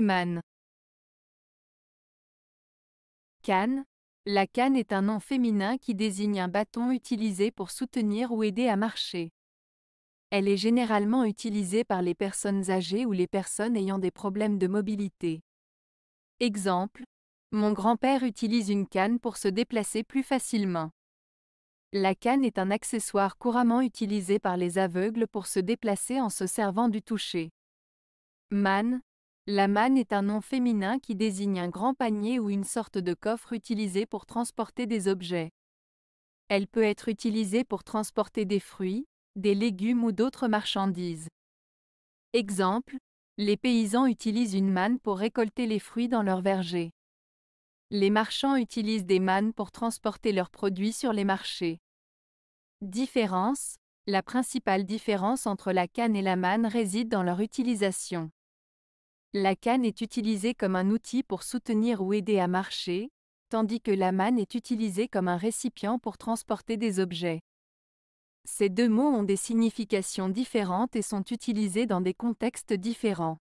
man. Canne La canne est un nom féminin qui désigne un bâton utilisé pour soutenir ou aider à marcher. Elle est généralement utilisée par les personnes âgées ou les personnes ayant des problèmes de mobilité. Exemple Mon grand-père utilise une canne pour se déplacer plus facilement. La canne est un accessoire couramment utilisé par les aveugles pour se déplacer en se servant du toucher. Man, la manne est un nom féminin qui désigne un grand panier ou une sorte de coffre utilisé pour transporter des objets. Elle peut être utilisée pour transporter des fruits, des légumes ou d'autres marchandises. Exemple, les paysans utilisent une manne pour récolter les fruits dans leur verger. Les marchands utilisent des mannes pour transporter leurs produits sur les marchés. Différence La principale différence entre la canne et la manne réside dans leur utilisation. La canne est utilisée comme un outil pour soutenir ou aider à marcher, tandis que la manne est utilisée comme un récipient pour transporter des objets. Ces deux mots ont des significations différentes et sont utilisés dans des contextes différents.